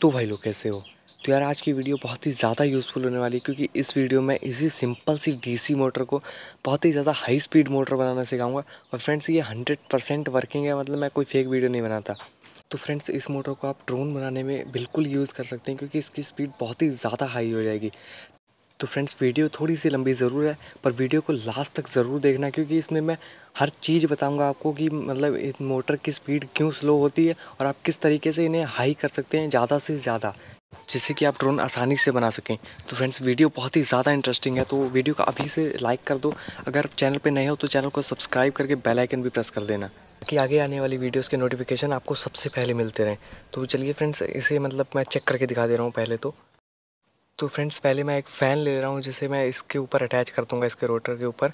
तो भाई लोग कैसे हो तो यार आज की वीडियो बहुत ही ज़्यादा यूज़फुल होने वाली है क्योंकि इस वीडियो में इसी सिंपल सी डीसी मोटर को बहुत ही ज़्यादा हाई स्पीड मोटर बनाना सिखाऊंगा और फ्रेंड्स ये हंड्रेड परसेंट वर्किंग है मतलब मैं कोई फेक वीडियो नहीं बनाता तो फ्रेंड्स इस मोटर को आप ड्रोन बनाने में बिल्कुल यूज़ कर सकते हैं क्योंकि इसकी स्पीड बहुत ही ज़्यादा हाई हो जाएगी तो फ्रेंड्स वीडियो थोड़ी सी लंबी ज़रूर है पर वीडियो को लास्ट तक ज़रूर देखना क्योंकि इसमें मैं हर चीज़ बताऊंगा आपको कि मतलब इस मोटर की स्पीड क्यों स्लो होती है और आप किस तरीके से इन्हें हाई कर सकते हैं ज़्यादा से ज़्यादा जिससे कि आप ड्रोन आसानी से बना सकें तो फ्रेंड्स वीडियो बहुत ही ज़्यादा इंटरेस्टिंग है तो वीडियो को अभी से लाइक कर दो अगर चैनल पर नए हो तो चैनल को सब्सक्राइब करके बेलाइकन भी प्रेस कर देना कि आगे आने वाली वीडियोस के नोटिफिकेशन आपको सबसे पहले मिलते रहें तो चलिए फ्रेंड्स इसे मतलब मैं चेक करके दिखा दे रहा हूँ पहले तो तो फ्रेंड्स पहले मैं एक फ़ैन ले रहा हूँ जिसे मैं इसके ऊपर अटैच कर दूँगा इसके रोटर के ऊपर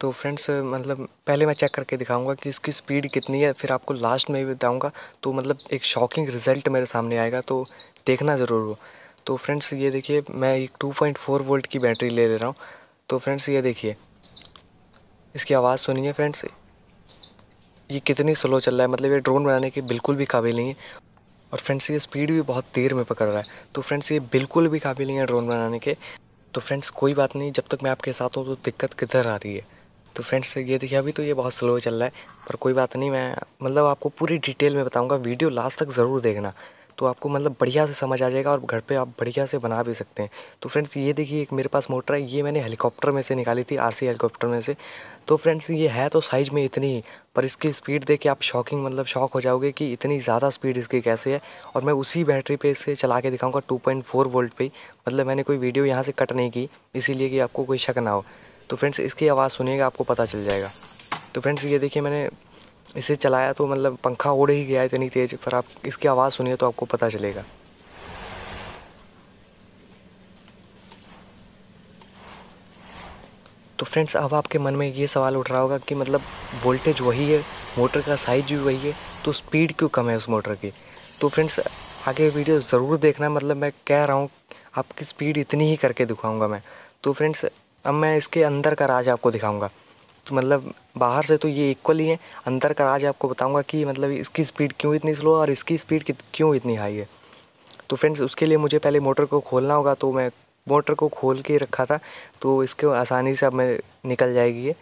तो फ्रेंड्स मतलब पहले मैं चेक करके दिखाऊंगा कि इसकी स्पीड कितनी है फिर आपको लास्ट में भी बताऊँगा तो मतलब एक शॉकिंग रिज़ल्ट मेरे सामने आएगा तो देखना ज़रूर हो तो फ्रेंड्स ये देखिए मैं एक टू पॉइंट फोर वोल्ट की बैटरी ले ले रहा हूँ तो फ्रेंड्स ये देखिए इसकी आवाज़ सुनिए फ्रेंड्स ये कितनी स्लो चल रहा है मतलब ये ड्रोन बनाने के बिल्कुल भी काबिल नहीं है और फ्रेंड्स ये स्पीड भी बहुत देर में पकड़ रहा है तो फ्रेंड्स ये बिल्कुल भी काबिल नहीं है ड्रोन बनाने के तो फ्रेंड्स कोई बात नहीं जब तक मैं आपके साथ हूँ तो दिक्कत किधर आ रही है तो फ्रेंड्स ये देखिए अभी तो ये बहुत स्लो चल रहा है पर कोई बात नहीं मैं मतलब आपको पूरी डिटेल में बताऊँगा वीडियो लास्ट तक ज़रूर देखना तो आपको मतलब बढ़िया से समझ आ जाएगा और घर पे आप बढ़िया से बना भी सकते हैं तो फ्रेंड्स ये देखिए एक मेरे पास मोटर है ये मैंने हेलीकॉप्टर में से निकाली थी आरसी हेलीकॉप्टर में से तो फ्रेंड्स ये है तो साइज़ में इतनी ही पर इसकी स्पीड देख के आप शॉकिंग मतलब शॉक हो जाओगे कि इतनी ज़्यादा स्पीड इसकी कैसे है और मैं उसी बैटरी पर इसे चला के दिखाऊंगा टू वोल्ट पे मतलब मैंने कोई वीडियो यहाँ से कट नहीं की इसीलिए कि आपको कोई शक ना हो तो फ्रेंड्स इसकी आवाज़ सुनेगा आपको पता चल जाएगा तो फ्रेंड्स ये देखिए मैंने इसे चलाया तो मतलब पंखा उड़ ही गया इतनी तेज़ पर आप इसकी आवाज़ सुनिए तो आपको पता चलेगा तो फ्रेंड्स अब आपके मन में ये सवाल उठ रहा होगा कि मतलब वोल्टेज वही है मोटर का साइज भी वही है तो स्पीड क्यों कम है उस मोटर की तो फ्रेंड्स आगे वीडियो ज़रूर देखना मतलब मैं कह रहा हूँ आपकी स्पीड इतनी ही करके दिखाऊंगा मैं तो फ्रेंड्स अब मैं इसके अंदर का राज आपको दिखाऊंगा तो मतलब बाहर से तो ये इक्वल ही है अंदर का आज आपको बताऊंगा कि मतलब इसकी स्पीड क्यों इतनी स्लो है और इसकी स्पीड क्यों इतनी हाई है तो फ्रेंड्स उसके लिए मुझे पहले मोटर को खोलना होगा तो मैं मोटर को खोल के रखा था तो इसके आसानी से अब मैं निकल जाएगी ये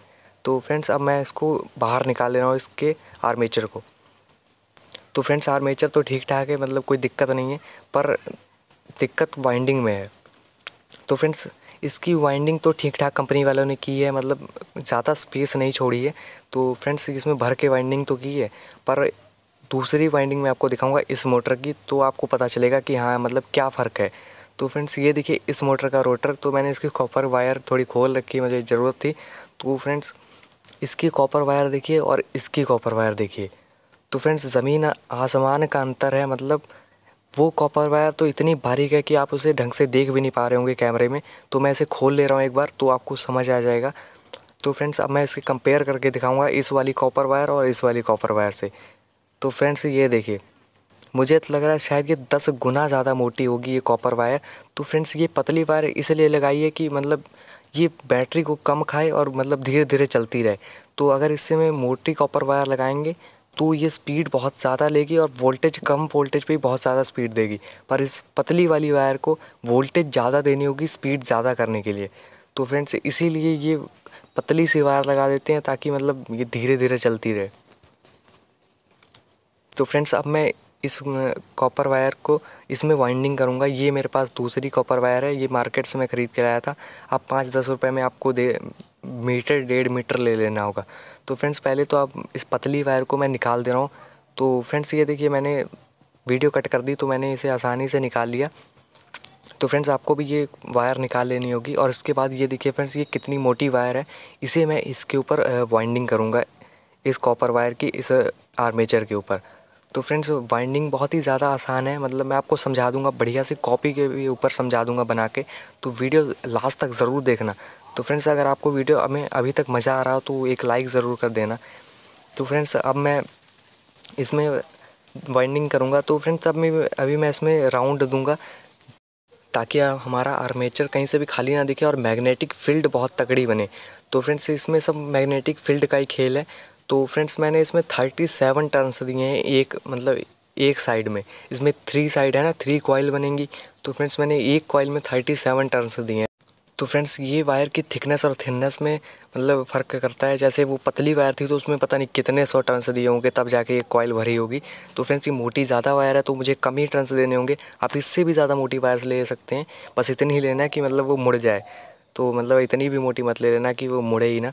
तो फ्रेंड्स अब मैं इसको बाहर निकाल ले रहा हूँ इसके आर्मेचर को तो फ्रेंड्स आर्मेचर तो ठीक ठाक है मतलब कोई दिक्कत नहीं है पर दिक्कत वाइंडिंग में है तो फ्रेंड्स इसकी वाइंडिंग तो ठीक ठाक कंपनी वालों ने की है मतलब ज़्यादा स्पेस नहीं छोड़ी है तो फ्रेंड्स इसमें भर के वाइंडिंग तो की है पर दूसरी वाइंडिंग मैं आपको दिखाऊंगा इस मोटर की तो आपको पता चलेगा कि हाँ मतलब क्या फ़र्क है तो फ्रेंड्स ये देखिए इस मोटर का रोटर तो मैंने इसकी कॉपर वायर थोड़ी खोल रखी मुझे ज़रूरत थी तो फ्रेंड्स इसकी कॉपर वायर देखिए और इसकी कॉपर वायर देखिए तो फ्रेंड्स ज़मीन आसमान का अंतर है मतलब वो कॉपर वायर तो इतनी बारीक है कि आप उसे ढंग से देख भी नहीं पा रहे होंगे कैमरे में तो मैं इसे खोल ले रहा हूँ एक बार तो आपको समझ आ जाएगा तो फ्रेंड्स अब मैं इसे कंपेयर करके दिखाऊंगा इस वाली कॉपर वायर और इस वाली कॉपर वायर से तो फ्रेंड्स ये देखिए मुझे तो लग रहा है शायद ये दस गुना ज़्यादा मोटी होगी ये कॉपर वायर तो फ्रेंड्स ये पतली वायर इसलिए लगाइए कि मतलब ये बैटरी को कम खाए और मतलब धीरे धीरे चलती रहे तो अगर इससे मैं मोटी कॉपर वायर लगाएंगे तो ये स्पीड बहुत ज़्यादा लेगी और वोल्टेज कम वोल्टेज पे ही बहुत ज़्यादा स्पीड देगी पर इस पतली वाली वायर को वोल्टेज ज़्यादा देनी होगी स्पीड ज़्यादा करने के लिए तो फ्रेंड्स इसीलिए ये पतली सी वायर लगा देते हैं ताकि मतलब ये धीरे धीरे चलती रहे तो फ्रेंड्स अब मैं इस कॉपर वायर को इसमें वाइंडिंग करूँगा ये मेरे पास दूसरी कॉपर वायर है ये मार्केट से मैं ख़रीद के लाया था आप पाँच दस रुपये में आपको दे मीटर डेढ़ मीटर ले लेना होगा तो फ्रेंड्स पहले तो आप इस पतली वायर को मैं निकाल दे रहा हूँ तो फ्रेंड्स ये देखिए मैंने वीडियो कट कर दी तो मैंने इसे आसानी से निकाल लिया तो फ्रेंड्स आपको भी ये वायर निकाल लेनी होगी और इसके बाद ये देखिए फ्रेंड्स ये कितनी मोटी वायर है इसे मैं इसके ऊपर वाइंडिंग करूँगा इस कॉपर वायर की इस आर्मेचर के ऊपर तो फ्रेंड्स वाइंडिंग बहुत ही ज़्यादा आसान है मतलब मैं आपको समझा दूंगा बढ़िया से कॉपी के भी ऊपर समझा दूंगा बना के तो वीडियो लास्ट तक ज़रूर देखना तो फ्रेंड्स अगर आपको वीडियो में अभी तक मज़ा आ रहा हो तो एक लाइक ज़रूर कर देना तो फ्रेंड्स अब मैं इसमें वाइंडिंग करूँगा तो फ्रेंड्स अब मैं अभी मैं इसमें राउंड दूँगा ताकि हमारा आर्मेचर कहीं से भी खाली ना दिखे और मैग्नेटिक फील्ड बहुत तगड़ी बने तो फ्रेंड्स इसमें सब मैग्नेटिक फील्ड का ही खेल है तो फ्रेंड्स मैंने इसमें थर्टी सेवन टर्नस दिए हैं एक मतलब एक साइड में इसमें थ्री साइड है ना थ्री कॉयल बनेंगी तो फ्रेंड्स मैंने एक कॉइल में थर्टी सेवन टर्नस दिए हैं तो फ्रेंड्स ये वायर की थिकनेस और थिननेस में मतलब फ़र्क करता है जैसे वो पतली वायर थी तो उसमें पता नहीं कितने सौ टर्नस दिए होंगे तब जाके ये कॉइल भरी होगी तो फ्रेंड्स ये मोटी ज़्यादा वायर है तो मुझे कम ही टर्नस देने होंगे आप इससे भी ज़्यादा मोटी वायर्स ले सकते हैं बस इतनी ही लेना है कि मतलब वो मुड़ जाए तो मतलब इतनी भी मोटी मत ले लेना कि वो मुड़े ही ना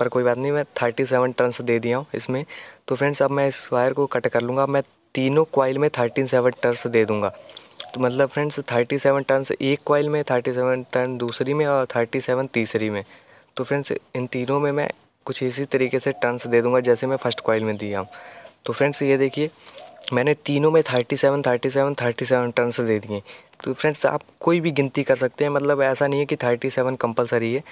पर कोई बात नहीं मैं थर्टी सेवन टर्न्स दे दिया हूँ इसमें तो फ्रेंड्स अब मैं इस वायर को कट कर लूँगा मैं तीनों कॉइल में थर्टी सेवन टर्न्स दे दूँगा तो मतलब फ्रेंड्स थर्टी सेवन टर्न्स एक कॉइल में थर्टी सेवन टर्न दूसरी में और थर्टी सेवन तीसरी में तो फ्रेंड्स इन तीनों में मैं कुछ इसी तरीके से टर्नस दे दूँगा जैसे मैं फ़र्स्ट कॉइल में दिया हूँ तो फ्रेंड्स ये देखिए मैंने तीनों में thirty seven thirty seven thirty seven turns दे दिए तो फ्रेंड्स आप कोई भी गिनती कर सकते हैं मतलब ऐसा नहीं है कि थर्टी सेवन कंपलसरी है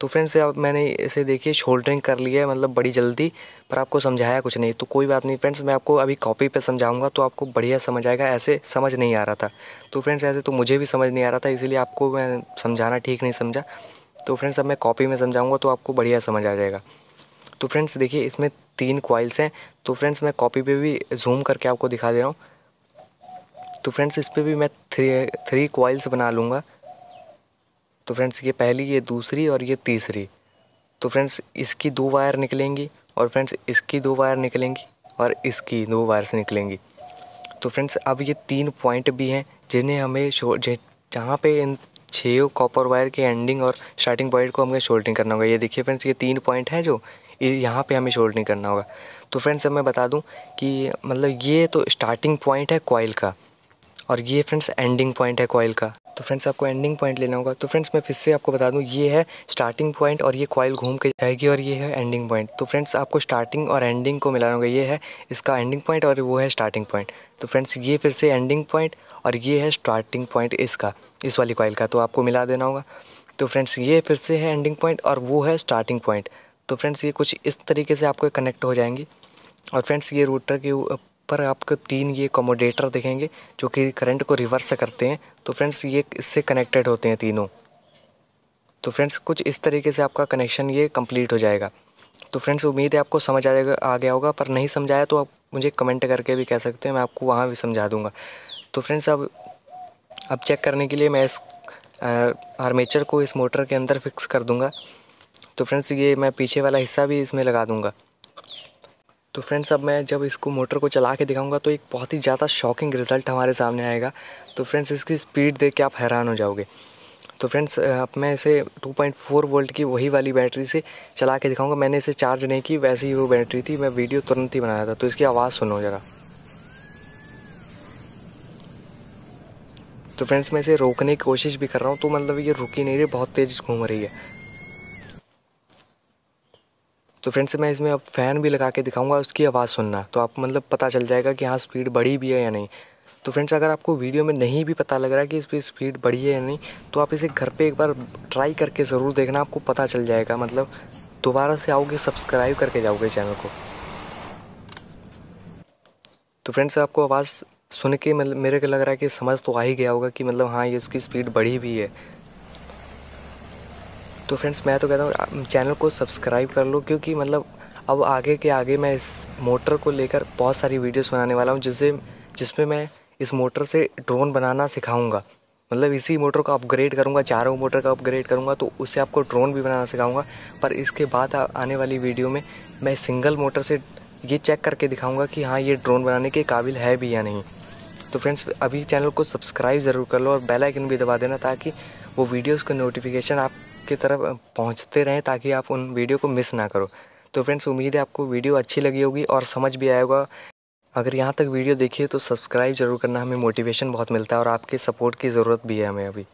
तो फ्रेंड्स आप मैंने इसे देखिए शोल्डरिंग कर लिया है मतलब बड़ी जल्दी पर आपको समझाया कुछ नहीं तो कोई बात नहीं फ्रेंड्स मैं आपको अभी कॉपी पे समझाऊंगा तो आपको बढ़िया समझ आएगा ऐसे समझ नहीं आ रहा था तो फ्रेंड्स ऐसे तो मुझे भी समझ नहीं आ रहा था इसीलिए आपको मैं समझाना ठीक नहीं समझा तो फ्रेंड्स अब मैं कॉपी में समझाऊँगा तो आपको बढ़िया समझ आ जाएगा तो फ्रेंड्स देखिए इसमें तीन क्वाइल्स हैं तो फ्रेंड्स मैं कॉपी पर भी जूम करके आपको दिखा दे रहा हूँ तो फ्रेंड्स इस पर भी मैं थ्री थ्री क्वाइल्स बना लूँगा तो फ्रेंड्स ये पहली ये दूसरी और ये तीसरी तो फ्रेंड्स इसकी दो वायर निकलेंगी और फ्रेंड्स इसकी दो वायर निकलेंगी और इसकी दो वायर्स निकलेंगी तो फ्रेंड्स अब ये तीन पॉइंट भी हैं जिन्हें हमें जहाँ पे इन छः कॉपर वायर के एंडिंग और स्टार्टिंग पॉइंट को हमें शोल्डिंग करना होगा ये देखिए फ्रेंड्स ये तीन पॉइंट है जो यहाँ पे हमें शोल्डिंग करना होगा तो फ्रेंड्स अब मैं बता दूँ कि मतलब ये तो स्टार्टिंग पॉइंट है कॉयल का और ये फ्रेंड्स एंडिंग पॉइंट है कॉयल का तो फ्रेंड्स आपको एंडिंग पॉइंट लेना होगा तो फ्रेंड्स मैं फिर से आपको बता दूँ ये है स्टार्टिंग पॉइंट और ये कॉइल घूम के जाएगी और ये है एंडिंग पॉइंट तो फ्रेंड्स आपको स्टार्टिंग और एंडिंग को मिलाना होगा ये है इसका एंडिंग पॉइंट और वो है स्टार्टिंग पॉइंट तो फ्रेंड्स ये फिर से एंडिंग पॉइंट और ये है स्टार्टिंग पॉइंट इसका इस वाली कॉइल का तो आपको मिला देना होगा तो फ्रेंड्स ये फिर से है एंडिंग पॉइंट और वो है स्टार्टिंग पॉइंट तो फ्रेंड्स ये कुछ इस तरीके से आपको कनेक्ट हो जाएंगी और फ्रेंड्स ये रूटर के पर आपको तीन ये कमोडेटर दिखेंगे जो कि करंट को रिवर्स करते हैं तो फ्रेंड्स ये इससे कनेक्टेड होते हैं तीनों तो फ्रेंड्स कुछ इस तरीके से आपका कनेक्शन ये कंप्लीट हो जाएगा तो फ्रेंड्स उम्मीद है आपको समझ आ गया होगा पर नहीं समझाया तो आप मुझे कमेंट करके भी कह सकते हैं मैं आपको वहाँ भी समझा दूँगा तो फ्रेंड्स अब अब चेक करने के लिए मैं इस आर्मेचर को इस मोटर के अंदर फिक्स कर दूँगा तो फ्रेंड्स ये मैं पीछे वाला हिस्सा भी इसमें लगा दूँगा तो फ्रेंड्स अब मैं जब इसको मोटर को चला के दिखाऊंगा तो एक बहुत ही ज़्यादा शॉकिंग रिज़ल्ट हमारे सामने आएगा तो फ्रेंड्स इसकी स्पीड देख के आप हैरान हो जाओगे तो फ्रेंड्स अब मैं इसे 2.4 वोल्ट की वही वाली बैटरी से चला के दिखाऊंगा मैंने इसे चार्ज नहीं की वैसे ही वो बैटरी थी मैं वीडियो तुरंत ही बनाया था तो इसकी आवाज़ सुनो ज़रा तो फ्रेंड्स मैं इसे रोकने की कोशिश भी कर रहा हूँ तो मतलब ये रुकी नहीं रही बहुत तेज़ घूम रही है तो फ्रेंड्स मैं इसमें अब फ़ैन भी लगा के दिखाऊंगा उसकी आवाज़ सुनना तो आपको मतलब पता चल जाएगा कि हाँ स्पीड बढ़ी भी है या नहीं तो फ्रेंड्स अगर आपको वीडियो में नहीं भी पता लग रहा है कि इस पर स्पीड बढ़ी है या नहीं तो आप इसे घर पर एक बार ट्राई करके ज़रूर देखना आपको पता चल जाएगा मतलब दोबारा से आओगे सब्सक्राइब करके जाओगे चैनल को तो फ्रेंड्स आपको आवाज़ सुन के मतलब मेरे को लग रहा है कि समझ तो आ ही गया होगा कि मतलब हाँ ये इसकी स्पीड बढ़ी भी है तो फ्रेंड्स मैं तो कहता हूँ चैनल को सब्सक्राइब कर लो क्योंकि मतलब अब आगे के आगे मैं इस मोटर को लेकर बहुत सारी वीडियोस बनाने वाला हूँ जिससे जिसमें मैं इस मोटर से ड्रोन बनाना सिखाऊंगा मतलब इसी मोटर को अपग्रेड करूँगा चारों मोटर का अपग्रेड करूँगा तो उससे आपको ड्रोन भी बनाना सिखाऊंगा पर इसके बाद आने वाली वीडियो में मैं सिंगल मोटर से ये चेक करके दिखाऊँगा कि हाँ ये ड्रोन बनाने के काबिल है भी या नहीं तो फ्रेंड्स अभी चैनल को सब्सक्राइब ज़रूर कर लो और बेल आइकन भी दबा देना ताकि वो वीडियोस का नोटिफिकेशन आप की तरफ पहुँचते रहें ताकि आप उन वीडियो को मिस ना करो तो फ्रेंड्स उम्मीद है आपको वीडियो अच्छी लगी होगी और समझ भी आएगा होगा अगर यहाँ तक वीडियो देखिए तो सब्सक्राइब जरूर करना हमें मोटिवेशन बहुत मिलता है और आपके सपोर्ट की ज़रूरत भी है हमें अभी